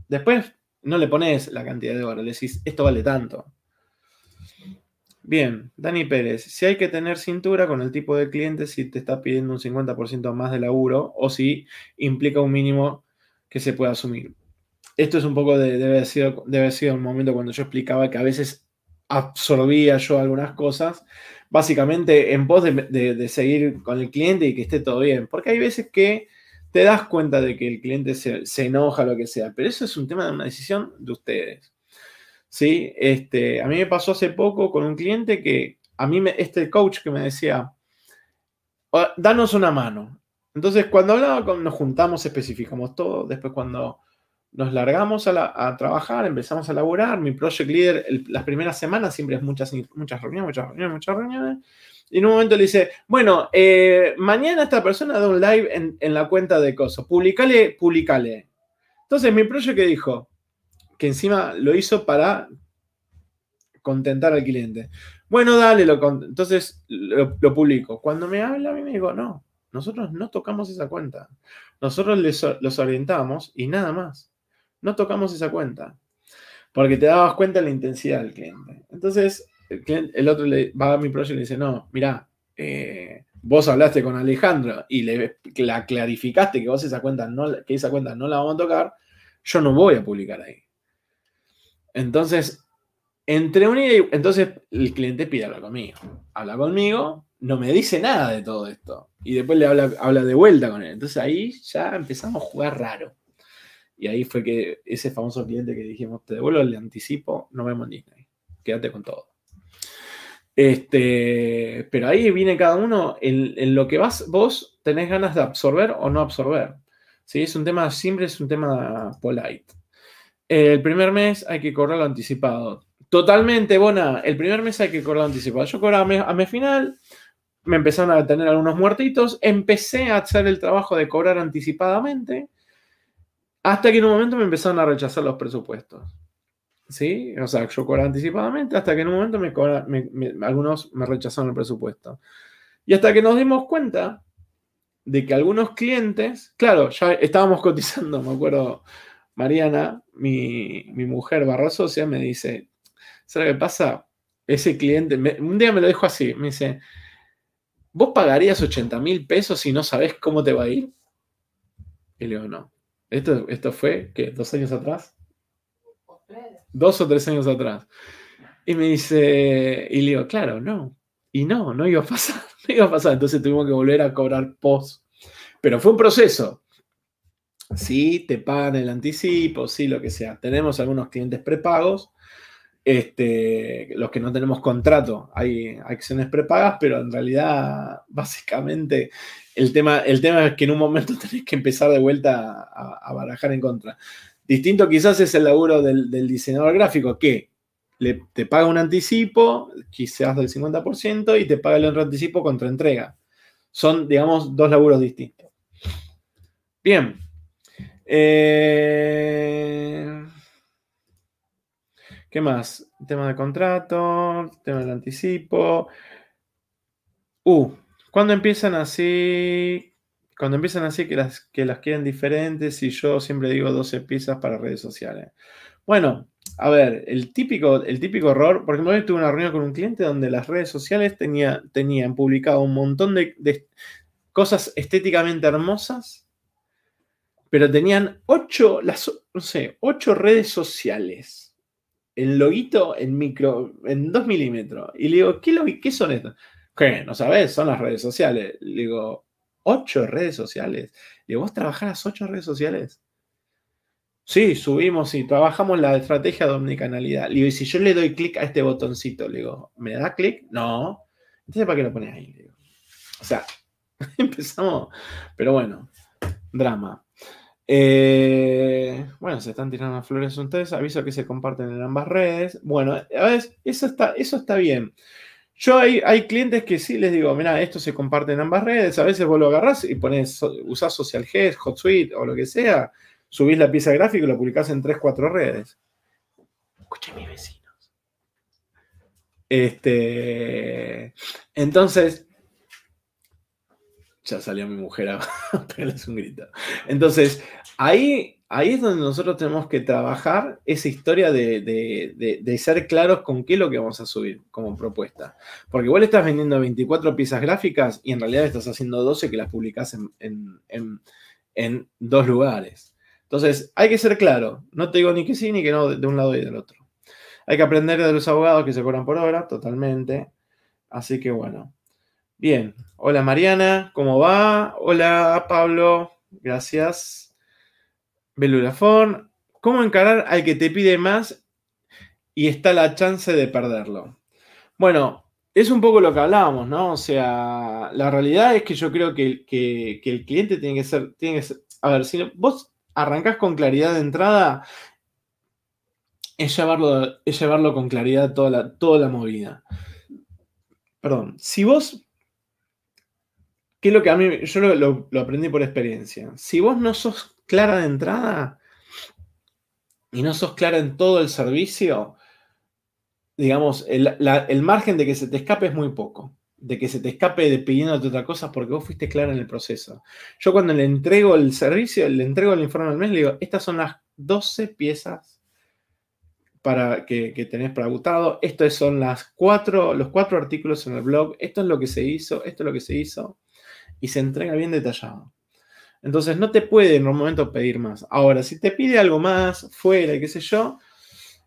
[SPEAKER 1] Después no le pones la cantidad de horas, le decís, esto vale tanto. Bien, Dani Pérez, si hay que tener cintura con el tipo de cliente, si te está pidiendo un 50% más de laburo o si implica un mínimo que se pueda asumir esto es un poco de, debe, haber sido, debe el momento cuando yo explicaba que a veces absorbía yo algunas cosas, básicamente en pos de, seguir con el cliente y que esté todo bien. Porque hay veces que te das cuenta de que el cliente se, enoja, lo que sea, pero eso es un tema de una decisión de ustedes. ¿Sí? Este, a mí me pasó hace poco con un cliente que a mí, este coach que me decía, danos una mano. Entonces, cuando hablaba, nos juntamos, especificamos todo. Después, cuando nos largamos a, trabajar, empezamos a laburar. Mi project leader, las primeras semanas siempre es muchas, muchas reuniones, muchas reuniones, muchas reuniones. Y en un momento le dice, bueno, eh, mañana esta persona da un live en, la cuenta de Coso. Publicale, publicale. Entonces, mi project que dijo, que encima lo hizo para contentar al cliente. Bueno, dale, lo, entonces lo, lo publico. Cuando me habla, a mí me digo, no, nosotros no tocamos esa cuenta. Nosotros les, los orientamos y nada más. No tocamos esa cuenta, porque te dabas cuenta de la intensidad del cliente. Entonces, el, otro le va a mi proyecto y le dice, no, mirá, eh, vos hablaste con Alejandro y le la clarificaste que vos esa cuenta no, que esa cuenta no la vamos a tocar, yo no voy a publicar ahí. Entonces, entre un y entonces el cliente pide hablar conmigo. Habla conmigo, no me dice nada de todo esto. Y después le habla, habla de vuelta con él. Entonces ahí ya empezamos a jugar raro. Y ahí fue que ese famoso cliente que dijimos, te devuelvo le anticipo, no vemos en Disney, quédate con todo. Este, pero ahí viene cada uno en, lo que vas, vos tenés ganas de absorber o no absorber. ¿sí? Es un tema simple, es un tema polite. El primer mes hay que cobrar lo anticipado. Totalmente, Bona, el primer mes hay que cobrar lo anticipado. Yo cobraba a mes, a mes final, me empezaron a tener algunos muertitos, empecé a hacer el trabajo de cobrar anticipadamente hasta que en un momento me empezaron a rechazar los presupuestos. ¿Sí? O sea, yo cobré anticipadamente hasta que en un momento me, algunos me rechazaron el presupuesto. Y hasta que nos dimos cuenta de que algunos clientes, claro, ya estábamos cotizando, me acuerdo, Mariana, mi, mujer barra socia, me dice, ¿sabes qué pasa? Ese cliente, un día me lo dijo así, me dice, ¿vos pagarías 80 mil pesos si no sabés cómo te va a ir? Y le digo, no. Esto, esto fue, ¿qué? ¿Dos años atrás? Dos o tres años atrás. Y me dice, y le digo, claro, no. Y no, no iba a pasar, no iba a pasar. Entonces tuvimos que volver a cobrar post. Pero fue un proceso. Sí, te pagan el anticipo, sí, lo que sea. Tenemos algunos clientes prepagos este, los que no tenemos contrato, hay acciones prepagas, pero en realidad, básicamente, el tema, el tema es que en un momento tenés que empezar de vuelta a, barajar en contra. Distinto quizás es el laburo del, diseñador gráfico, que te paga un anticipo, quizás del 50%, y te paga el otro anticipo contra entrega. Son, digamos, dos laburos distintos. Bien. Eh, ¿Qué más? Tema de contrato, tema del anticipo. Uh, cuando empiezan así, cuando empiezan así que las, que las quieren diferentes y yo siempre digo 12 piezas para redes sociales. Bueno, a ver, el típico, el típico error, por ejemplo, hoy tuve una reunión con un cliente donde las redes sociales tenía, tenían publicado un montón de, cosas estéticamente hermosas, pero tenían ocho, las, no sé, ocho redes sociales el loguito en micro, en 2 milímetros. Y le digo, ¿qué, ¿qué son estos? ¿Qué? ¿No sabes? Son las redes sociales. Le digo, ¿ocho redes sociales? Le digo, ¿vos trabajarás las ocho redes sociales? Sí, subimos y trabajamos la estrategia de omnicanalidad. Le digo, y si yo le doy clic a este botoncito, le digo, ¿me da clic? No. Entonces, ¿para qué lo pones ahí? O sea, empezamos. Pero bueno, drama. Eh, bueno, se están tirando las flores ustedes. Aviso que se comparten en ambas redes. Bueno, a veces eso está, eso está bien. Yo hay, hay clientes que sí les digo, mira, esto se comparte en ambas redes. A veces vos lo agarrás y pones, usás Social G, HotSuite o lo que sea. Subís la pieza gráfica y lo publicás en 3, 4 redes. Escuchen mis vecinos. Este, entonces, ya salió mi mujer a pegarles un grito. Entonces, ahí, ahí es donde nosotros tenemos que trabajar esa historia de, ser claros con qué es lo que vamos a subir como propuesta. Porque igual estás vendiendo 24 piezas gráficas y en realidad estás haciendo 12 que las publicás en, en, dos lugares. Entonces, hay que ser claro. No te digo ni que sí ni que no de un lado y del otro. Hay que aprender de los abogados que se cobran por hora, totalmente. Así que bueno. Bien, hola Mariana, ¿cómo va? Hola Pablo, gracias. Belulafón, ¿cómo encarar al que te pide más y está la chance de perderlo? Bueno, es un poco lo que hablábamos, ¿no? O sea, la realidad es que yo creo que, el cliente tiene que ser, tienes, a ver, si vos arrancás con claridad de entrada, es llevarlo, con claridad toda la, toda la movida. Perdón, si vos ¿Qué es lo que a mí, yo lo, aprendí por experiencia? Si vos no sos clara de entrada y no sos clara en todo el servicio, digamos, el, margen de que se te escape es muy poco de que se te escape de pidiéndote otra cosa porque vos fuiste clara en el proceso. Yo cuando le entrego el servicio, le entrego el informe al mes, le digo, estas son las 12 piezas para que, que tenés para agotado, estos son las cuatro, los cuatro artículos en el blog, esto es lo que se hizo, esto es lo que se hizo y se entrega bien detallado. Entonces no te puede en un momento pedir más. Ahora, si te pide algo más, fuera, qué sé yo,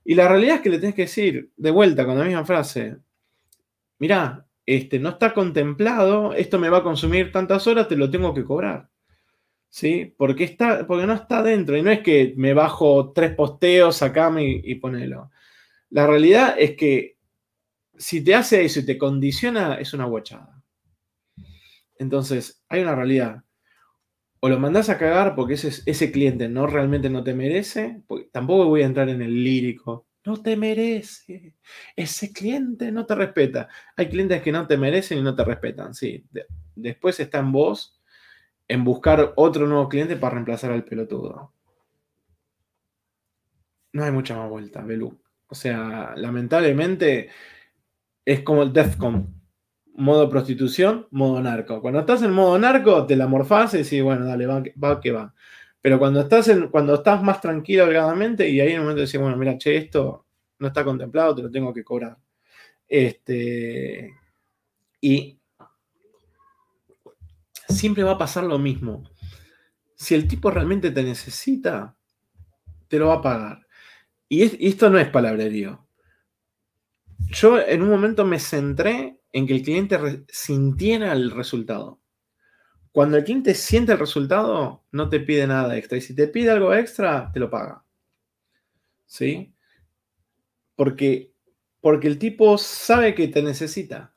[SPEAKER 1] y la realidad es que le tienes que decir de vuelta con la misma frase, mirá, este, no está contemplado, esto me va a consumir tantas horas, te lo tengo que cobrar. ¿Sí? Porque, está, porque no está dentro. Y no es que me bajo tres posteos, sacame y, y ponelo. La realidad es que si te hace eso y te condiciona, es una guachada. Entonces, hay una realidad. O lo mandás a cagar porque ese, ese cliente no realmente no te merece, tampoco voy a entrar en el lírico. No te merece. Ese cliente no te respeta. Hay clientes que no te merecen y no te respetan. Sí. después está en vos en buscar otro nuevo cliente para reemplazar al pelotudo. No hay mucha más vuelta, Belú. O sea, lamentablemente es como el DEFCON modo prostitución, modo narco. Cuando estás en modo narco, te la morfás y decís, bueno, dale, va, que va. Pero cuando estás, en, cuando estás más tranquilo, holgadamente, y ahí en un momento decís, bueno, mira, che, esto no está contemplado, te lo tengo que cobrar. Este, y siempre va a pasar lo mismo. Si el tipo realmente te necesita, te lo va a pagar. Y, y esto no es palabrerío. Yo en un momento me centré en que el cliente sintiera el resultado. Cuando el cliente siente el resultado, no te pide nada extra. Y si te pide algo extra, te lo paga. ¿Sí? Porque, porque el tipo sabe que te necesita.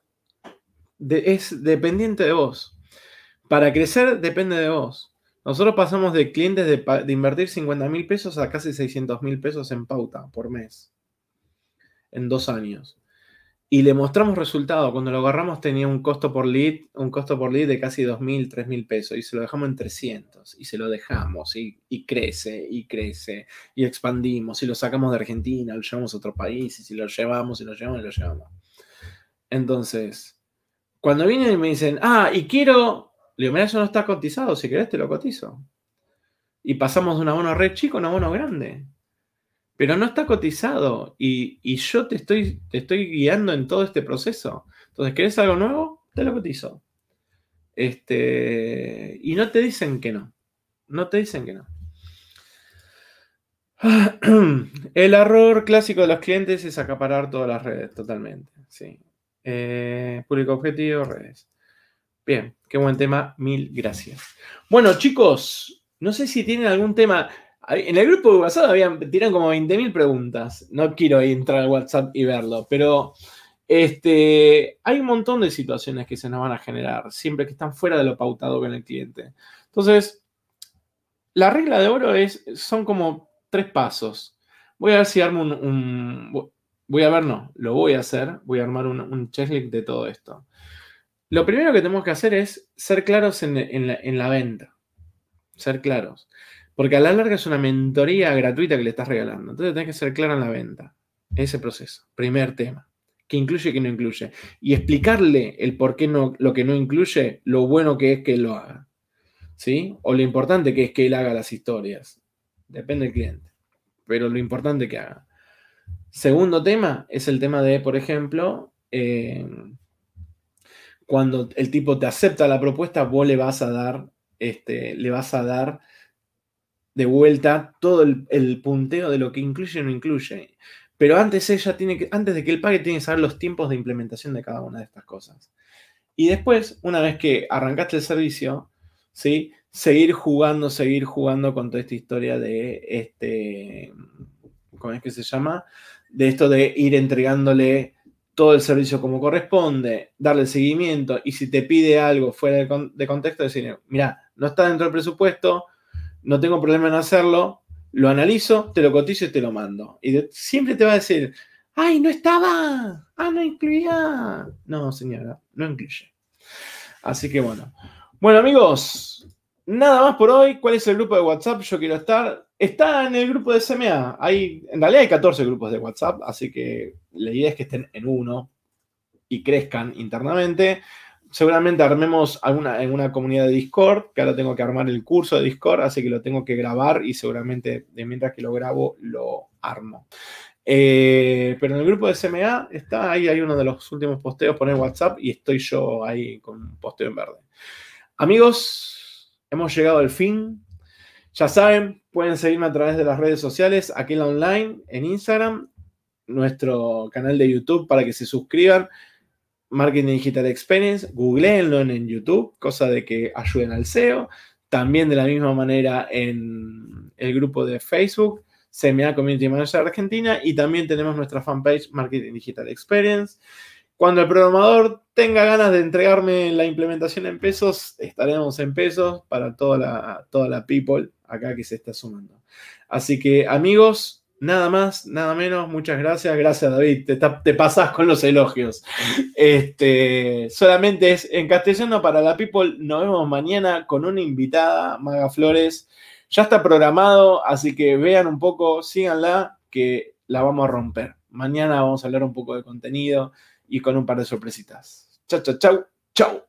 [SPEAKER 1] es dependiente de vos. Para crecer depende de vos. Nosotros pasamos de clientes de, de invertir 50 mil pesos a casi 600 mil pesos en pauta por mes. En dos años y le mostramos resultado. Cuando lo agarramos tenía un costo por lead, un costo por lead de casi 2.000, 3.000 pesos y se lo dejamos en 300 y se lo dejamos y, crece y crece y expandimos y lo sacamos de Argentina, lo llevamos a otro país y si lo llevamos y lo llevamos y lo llevamos. Entonces, cuando vienen y me dicen, ah, y quiero, le digo, mira, eso no está cotizado, si querés te lo cotizo. Y pasamos de un abono red chico a un abono grande pero no está cotizado y, yo te estoy, te estoy guiando en todo este proceso. Entonces, ¿querés algo nuevo? Te lo cotizo. Este, y no te dicen que no. No te dicen que no. El error clásico de los clientes es acaparar todas las redes, totalmente. Sí. Eh, público objetivo, redes. Bien, qué buen tema. Mil gracias. Bueno, chicos, no sé si tienen algún tema. En el grupo de WhatsApp habían, tiran como 20.000 preguntas. No quiero entrar al WhatsApp y verlo, pero este, hay un montón de situaciones que se nos van a generar, siempre que están fuera de lo pautado con el cliente. Entonces, la regla de oro es, son como tres pasos. Voy a ver si armo un, voy a ver, no, lo voy a hacer, voy a armar un, un, checklist de todo esto. Lo primero que tenemos que hacer es ser claros en la venta, ser claros. Porque a la larga es una mentoría gratuita que le estás regalando. Entonces tenés que ser claro en la venta. Ese proceso. Primer tema. ¿Qué incluye y qué no incluye? Y explicarle el por qué no, lo que no incluye, lo bueno que es que lo haga. ¿Sí? O lo importante que es que él haga las historias. Depende del cliente. Pero lo importante que haga. Segundo tema es el tema de, por ejemplo, eh, cuando el tipo te acepta la propuesta, vos le vas a dar, este, le vas a dar de vuelta todo el, punteo de lo que incluye o no incluye. Pero antes ella tiene que, antes de que el pague, tiene que saber los tiempos de implementación de cada una de estas cosas. Y después, una vez que arrancaste el servicio, ¿sí? seguir jugando, seguir jugando con toda esta historia de este. ¿Cómo es que se llama? De esto de ir entregándole todo el servicio como corresponde, darle seguimiento, y si te pide algo fuera de, contexto, decir, mira, no está dentro del presupuesto, no tengo problema en hacerlo, lo analizo, te lo cotizo y te lo mando. Y siempre te va a decir, ¡ay, no estaba! ¡Ah, no incluía! No, señora, no incluye. Así que bueno. Bueno, amigos, nada más por hoy. ¿Cuál es el grupo de WhatsApp? Yo quiero estar. Está en el grupo de SMA. Hay, en realidad hay 14 grupos de WhatsApp, así que la idea es que estén en uno y crezcan internamente seguramente armemos alguna, en una comunidad de Discord, que ahora tengo que armar el curso de Discord, así que lo tengo que grabar y seguramente mientras que lo grabo lo armo. Eh, pero en el grupo de SMA está ahí, hay uno de los últimos posteos, poner WhatsApp y estoy yo ahí con un posteo en verde. Amigos, hemos llegado al fin. Ya saben, pueden seguirme a través de las redes sociales, aquí online, en Instagram, nuestro canal de YouTube para que se suscriban. Marketing Digital Experience, googleenlo en YouTube, cosa de que ayuden al SEO. También de la misma manera en el grupo de Facebook, CMA Community Manager Argentina, y también tenemos nuestra fanpage Marketing Digital Experience. Cuando el programador tenga ganas de entregarme la implementación en pesos, estaremos en pesos para toda la, toda la people acá que se está sumando. Así que amigos, Nada más, nada menos, muchas gracias. Gracias, David. Te, te pasás con los elogios. Este, solamente es en castellano para la People. Nos vemos mañana con una invitada, Maga Flores. Ya está programado, así que vean un poco, síganla, que la vamos a romper. Mañana vamos a hablar un poco de contenido y con un par de sorpresitas. chao chao, chau, chau.